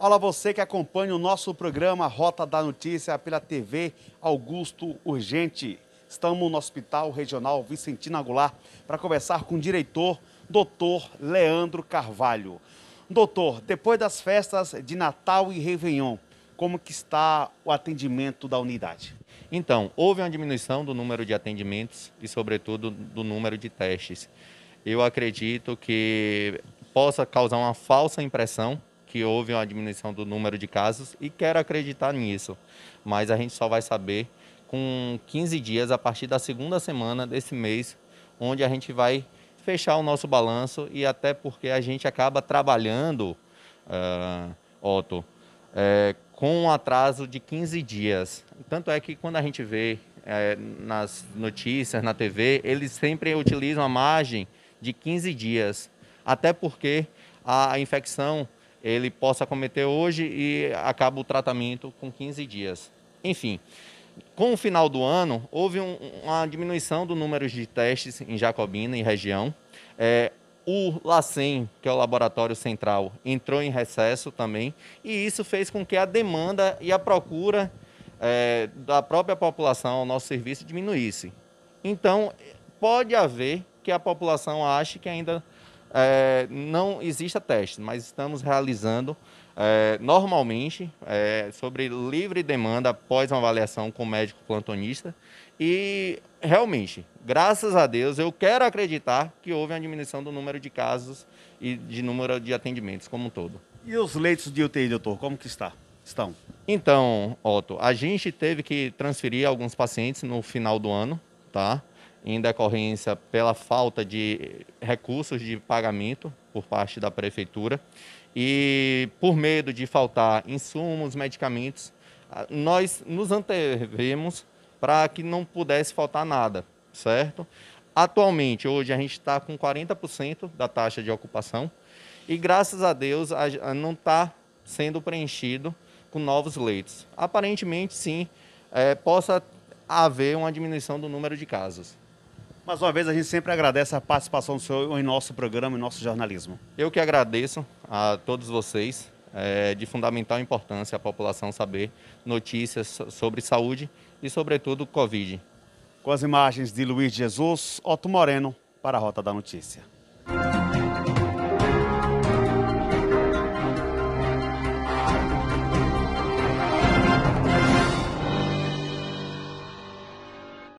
Olá você que acompanha o nosso programa Rota da Notícia pela TV Augusto Urgente. Estamos no Hospital Regional Vicentina Goulart para conversar com o diretor, doutor Leandro Carvalho. Doutor, depois das festas de Natal e Réveillon, como que está o atendimento da unidade? Então, houve uma diminuição do número de atendimentos e, sobretudo, do número de testes. Eu acredito que possa causar uma falsa impressão que houve uma diminuição do número de casos e quero acreditar nisso, mas a gente só vai saber com 15 dias a partir da segunda semana desse mês, onde a gente vai fechar o nosso balanço e até porque a gente acaba trabalhando, uh, Otto, é, com um atraso de 15 dias. Tanto é que quando a gente vê é, nas notícias, na TV, eles sempre utilizam a margem de 15 dias, até porque a infecção ele possa cometer hoje e acaba o tratamento com 15 dias. Enfim, com o final do ano, houve um, uma diminuição do número de testes em Jacobina e região. É, o LACEN, que é o Laboratório Central, entrou em recesso também, e isso fez com que a demanda e a procura é, da própria população ao nosso serviço diminuísse. Então, pode haver que a população ache que ainda é, não exista teste, mas estamos realizando é, normalmente é, sobre livre demanda após uma avaliação com o médico plantonista. E realmente, graças a Deus, eu quero acreditar que houve uma diminuição do número de casos e de número de atendimentos como um todo. E os leitos de UTI, doutor, como que está? estão? Então, Otto, a gente teve que transferir alguns pacientes no final do ano, tá? em decorrência pela falta de recursos de pagamento por parte da prefeitura e por medo de faltar insumos, medicamentos, nós nos antevemos para que não pudesse faltar nada, certo? Atualmente, hoje, a gente está com 40% da taxa de ocupação e, graças a Deus, não está sendo preenchido com novos leitos. Aparentemente, sim, é, possa haver uma diminuição do número de casos. Mais uma vez, a gente sempre agradece a participação do senhor em nosso programa, em nosso jornalismo. Eu que agradeço a todos vocês. É de fundamental importância a população saber notícias sobre saúde e, sobretudo, Covid. Com as imagens de Luiz Jesus, Otto Moreno, para a Rota da Notícia.